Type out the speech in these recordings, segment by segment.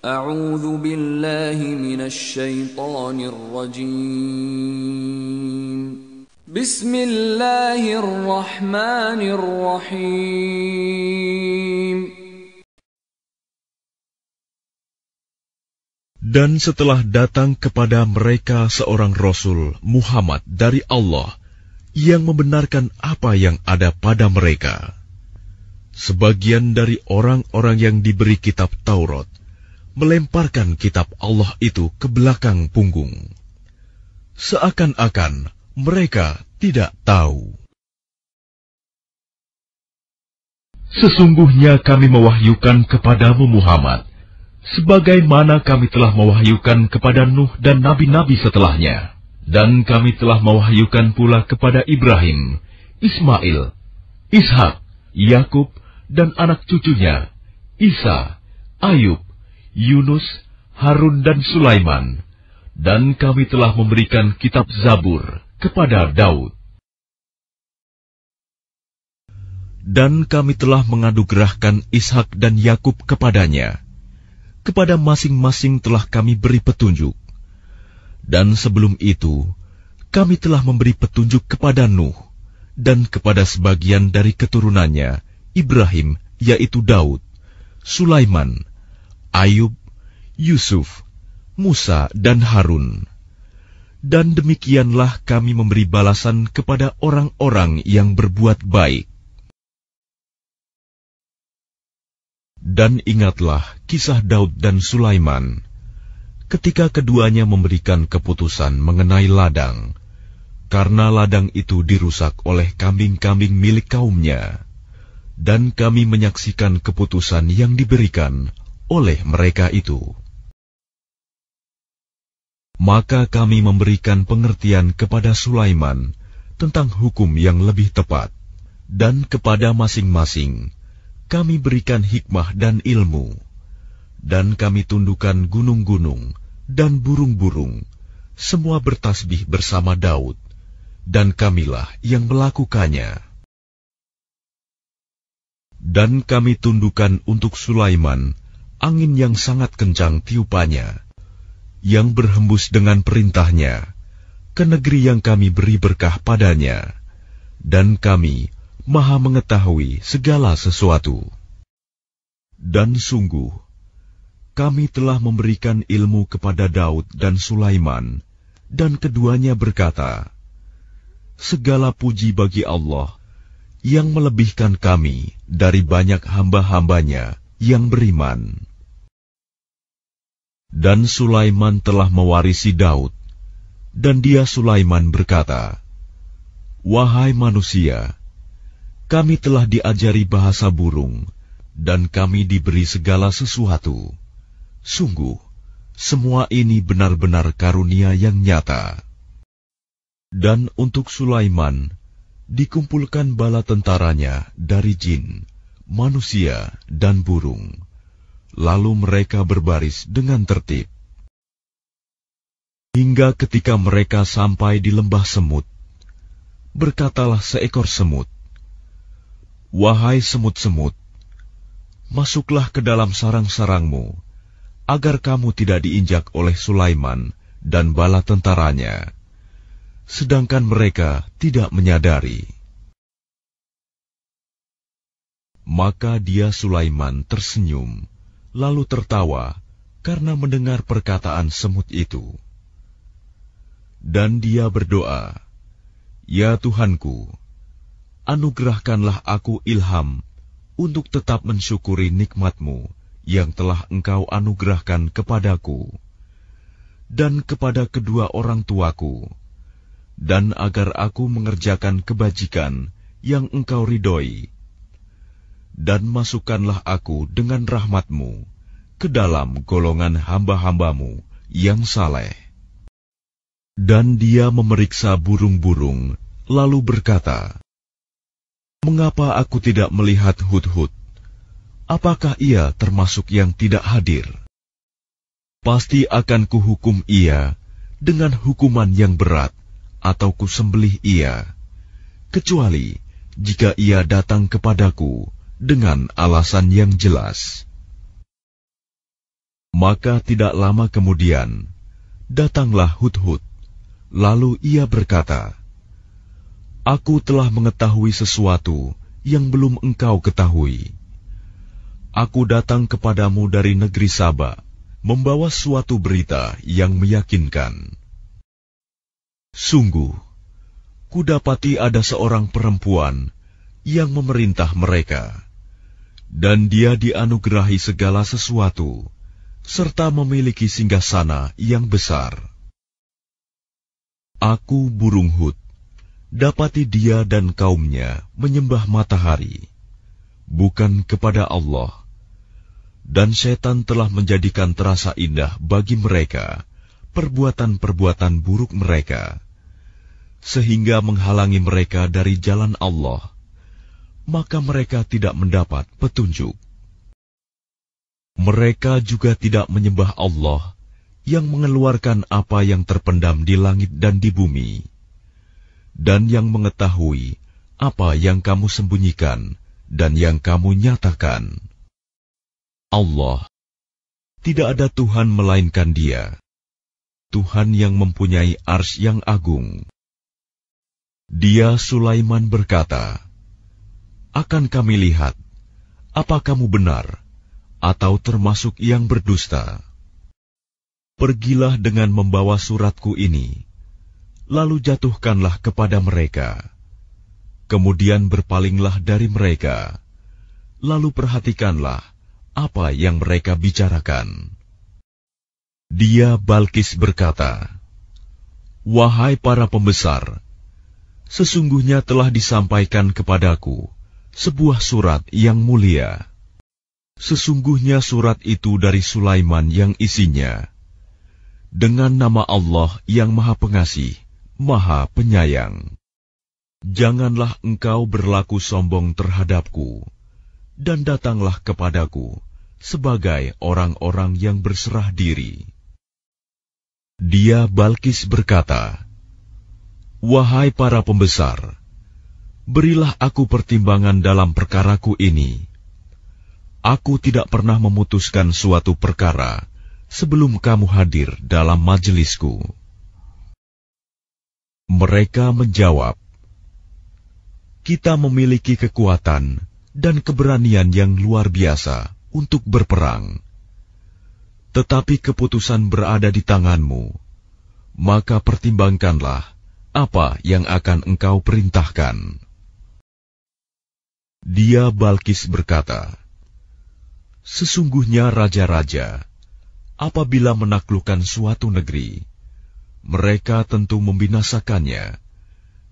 أعوذ بالله من الشيطان الرجيم بسم الله الرحمن الرحيم Dan setelah datang kepada mereka seorang Rasul Muhammad dari Allah yang membenarkan apa yang ada pada mereka. Sebagian dari orang-orang yang diberi kitab Taurat melemparkan kitab Allah itu ke belakang punggung. Seakan-akan mereka tidak tahu. Sesungguhnya kami mewahyukan kepadamu Muhammad, sebagaimana kami telah mewahyukan kepada Nuh dan nabi-nabi setelahnya. Dan kami telah mewahyukan pula kepada Ibrahim, Ismail, Ishak, Yakub, dan anak cucunya, Isa, Ayub, Yunus, Harun dan Sulaiman, dan kami telah memberikan kitab Zabur kepada Daud. Dan kami telah mengadugerahkan Ishak dan Yakub kepadanya. Kepada masing-masing telah kami beri petunjuk. Dan sebelum itu, kami telah memberi petunjuk kepada Nuh dan kepada sebagian dari keturunannya, Ibrahim, yaitu Daud, Sulaiman, Ayub, Yusuf, Musa, dan Harun. Dan demikianlah kami memberi balasan kepada orang-orang yang berbuat baik. Dan ingatlah kisah Daud dan Sulaiman, ketika keduanya memberikan keputusan mengenai ladang, karena ladang itu dirusak oleh kambing-kambing milik kaumnya, dan kami menyaksikan keputusan yang diberikan oleh mereka itu. Maka kami memberikan pengertian kepada Sulaiman tentang hukum yang lebih tepat, dan kepada masing-masing kami berikan hikmah dan ilmu, dan kami tundukkan gunung-gunung dan burung-burung, semua bertasbih bersama Daud, dan kamilah yang melakukannya. Dan kami tundukkan untuk Sulaiman angin yang sangat kencang tiupannya, yang berhembus dengan perintahnya, ke negeri yang kami beri berkah padanya, dan kami maha mengetahui segala sesuatu. Dan sungguh, kami telah memberikan ilmu kepada Daud dan Sulaiman, dan keduanya berkata, Segala puji bagi Allah yang melebihkan kami dari banyak hamba-hambanya yang beriman. Dan Sulaiman telah mewarisi Daud. Dan dia Sulaiman berkata, Wahai manusia, kami telah diajari bahasa burung, dan kami diberi segala sesuatu. Sungguh, semua ini benar-benar karunia yang nyata. Dan untuk Sulaiman, dikumpulkan bala tentaranya dari jin, manusia, dan burung lalu mereka berbaris dengan tertib. Hingga ketika mereka sampai di lembah semut, berkatalah seekor semut, "Wahai semut-semut, masuklah ke dalam sarang-sarangmu, agar kamu tidak diinjak oleh Sulaiman dan bala tentaranya." Sedangkan mereka tidak menyadari. Maka dia Sulaiman tersenyum lalu tertawa karena mendengar perkataan semut itu. Dan dia berdoa, "Ya Tuhanku, anugerahkanlah aku ilham untuk tetap mensyukuri nikmatmu yang telah engkau anugerahkan kepadaku dan kepada kedua orang tuaku, dan agar aku mengerjakan kebajikan yang engkau ridhoi." dan masukkanlah aku dengan rahmatmu ke dalam golongan hamba-hambamu yang saleh. Dan dia memeriksa burung-burung, lalu berkata, Mengapa aku tidak melihat hud-hud? Apakah ia termasuk yang tidak hadir? Pasti akan kuhukum ia dengan hukuman yang berat, atau kusembelih ia, kecuali jika ia datang kepadaku dengan alasan yang jelas. Maka tidak lama kemudian, datanglah Hudhud. Lalu ia berkata, Aku telah mengetahui sesuatu yang belum engkau ketahui. Aku datang kepadamu dari negeri Saba, membawa suatu berita yang meyakinkan. Sungguh, kudapati ada seorang perempuan yang memerintah mereka dan dia dianugerahi segala sesuatu, serta memiliki singgasana yang besar. Aku burung hut, dapati dia dan kaumnya menyembah matahari, bukan kepada Allah, dan setan telah menjadikan terasa indah bagi mereka perbuatan-perbuatan buruk mereka, sehingga menghalangi mereka dari jalan Allah maka mereka tidak mendapat petunjuk. Mereka juga tidak menyembah Allah yang mengeluarkan apa yang terpendam di langit dan di bumi, dan yang mengetahui apa yang kamu sembunyikan dan yang kamu nyatakan. Allah tidak ada Tuhan melainkan Dia, Tuhan yang mempunyai ars yang agung. Dia Sulaiman berkata, akan kami lihat apa kamu benar atau termasuk yang berdusta. Pergilah dengan membawa suratku ini, lalu jatuhkanlah kepada mereka. Kemudian berpalinglah dari mereka, lalu perhatikanlah apa yang mereka bicarakan. Dia Balkis berkata, Wahai para pembesar, sesungguhnya telah disampaikan kepadaku, sebuah surat yang mulia. Sesungguhnya surat itu dari Sulaiman yang isinya, dengan nama Allah yang Maha Pengasih, Maha Penyayang. Janganlah engkau berlaku sombong terhadapku, dan datanglah kepadaku sebagai orang-orang yang berserah diri. Dia Balkis berkata, Wahai para pembesar, berilah aku pertimbangan dalam perkaraku ini. Aku tidak pernah memutuskan suatu perkara sebelum kamu hadir dalam majelisku. Mereka menjawab, "Kita memiliki kekuatan dan keberanian yang luar biasa untuk berperang, tetapi keputusan berada di tanganmu. Maka pertimbangkanlah apa yang akan engkau perintahkan." Dia Balkis berkata, Sesungguhnya raja-raja, apabila menaklukkan suatu negeri, mereka tentu membinasakannya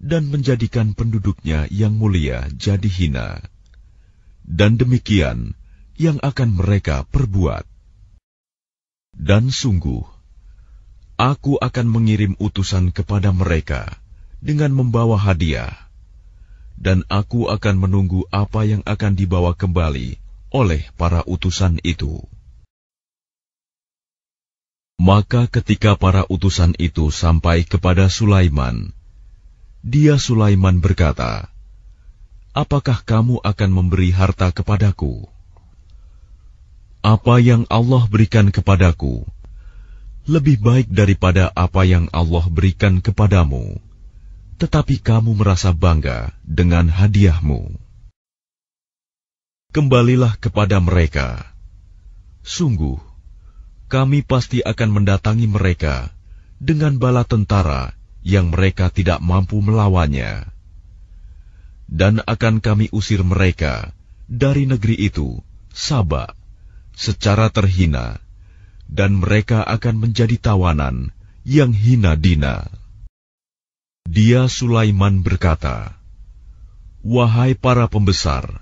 dan menjadikan penduduknya yang mulia jadi hina. Dan demikian yang akan mereka perbuat. Dan sungguh, aku akan mengirim utusan kepada mereka dengan membawa hadiah dan aku akan menunggu apa yang akan dibawa kembali oleh para utusan itu. Maka ketika para utusan itu sampai kepada Sulaiman, dia Sulaiman berkata, Apakah kamu akan memberi harta kepadaku? Apa yang Allah berikan kepadaku, lebih baik daripada apa yang Allah berikan kepadamu.' tetapi kamu merasa bangga dengan hadiahmu. Kembalilah kepada mereka. Sungguh, kami pasti akan mendatangi mereka dengan bala tentara yang mereka tidak mampu melawannya, dan akan kami usir mereka dari negeri itu, Sabak, secara terhina, dan mereka akan menjadi tawanan yang hina dina. Dia Sulaiman berkata, "Wahai para pembesar,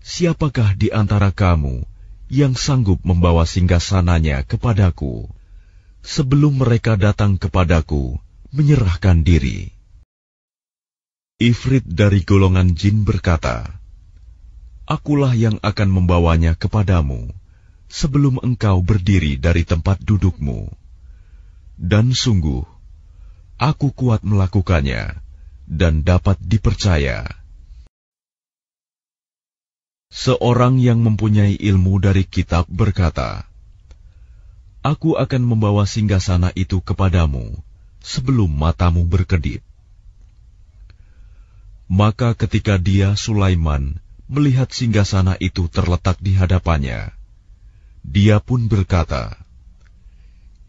siapakah di antara kamu yang sanggup membawa singgasananya kepadaku sebelum mereka datang kepadaku menyerahkan diri?" Ifrit dari golongan jin berkata, "Akulah yang akan membawanya kepadamu sebelum engkau berdiri dari tempat dudukmu." Dan sungguh, aku kuat melakukannya dan dapat dipercaya. Seorang yang mempunyai ilmu dari kitab berkata, Aku akan membawa singgasana itu kepadamu sebelum matamu berkedip. Maka ketika dia, Sulaiman, melihat singgasana itu terletak di hadapannya, dia pun berkata,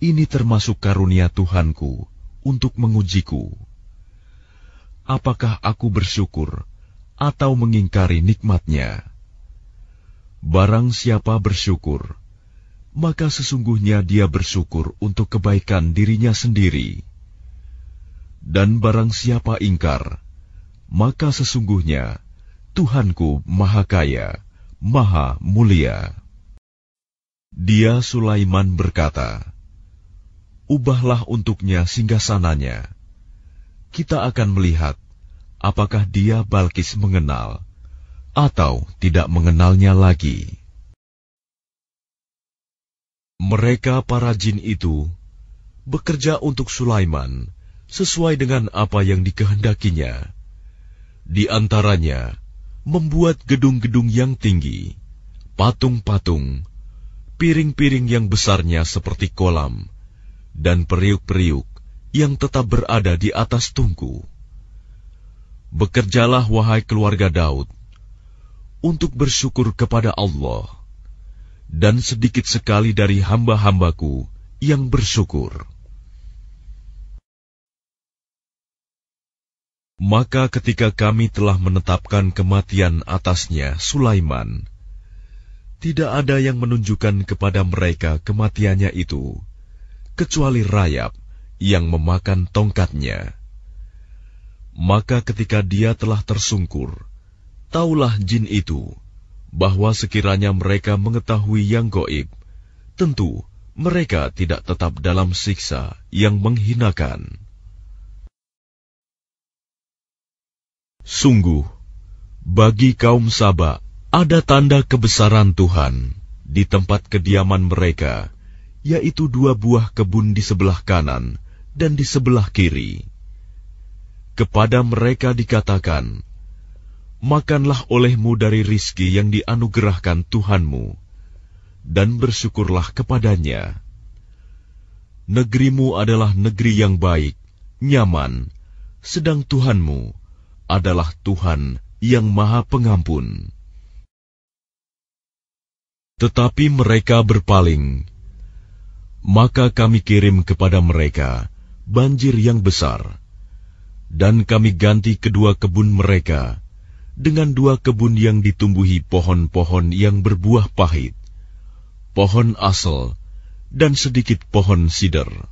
Ini termasuk karunia Tuhanku, untuk mengujiku. Apakah aku bersyukur atau mengingkari nikmatnya? Barang siapa bersyukur, maka sesungguhnya dia bersyukur untuk kebaikan dirinya sendiri. Dan barang siapa ingkar, maka sesungguhnya Tuhanku Maha Kaya, Maha Mulia. Dia Sulaiman berkata, ubahlah untuknya singgasananya. Kita akan melihat apakah dia Balkis mengenal atau tidak mengenalnya lagi. Mereka para jin itu bekerja untuk Sulaiman sesuai dengan apa yang dikehendakinya. Di antaranya, membuat gedung-gedung yang tinggi, patung-patung, piring-piring yang besarnya seperti kolam, dan periuk-periuk yang tetap berada di atas tungku. Bekerjalah wahai keluarga Daud untuk bersyukur kepada Allah dan sedikit sekali dari hamba-hambaku yang bersyukur. Maka ketika kami telah menetapkan kematian atasnya Sulaiman, tidak ada yang menunjukkan kepada mereka kematiannya itu kecuali rayap yang memakan tongkatnya. Maka ketika dia telah tersungkur, taulah jin itu bahwa sekiranya mereka mengetahui yang goib, tentu mereka tidak tetap dalam siksa yang menghinakan. Sungguh, bagi kaum Sabak ada tanda kebesaran Tuhan di tempat kediaman mereka yaitu dua buah kebun di sebelah kanan dan di sebelah kiri. Kepada mereka dikatakan, Makanlah olehmu dari rizki yang dianugerahkan Tuhanmu, dan bersyukurlah kepadanya. Negerimu adalah negeri yang baik, nyaman, sedang Tuhanmu adalah Tuhan yang Maha Pengampun. Tetapi mereka berpaling maka kami kirim kepada mereka banjir yang besar, dan kami ganti kedua kebun mereka dengan dua kebun yang ditumbuhi pohon-pohon yang berbuah pahit, pohon asal, dan sedikit pohon sidar.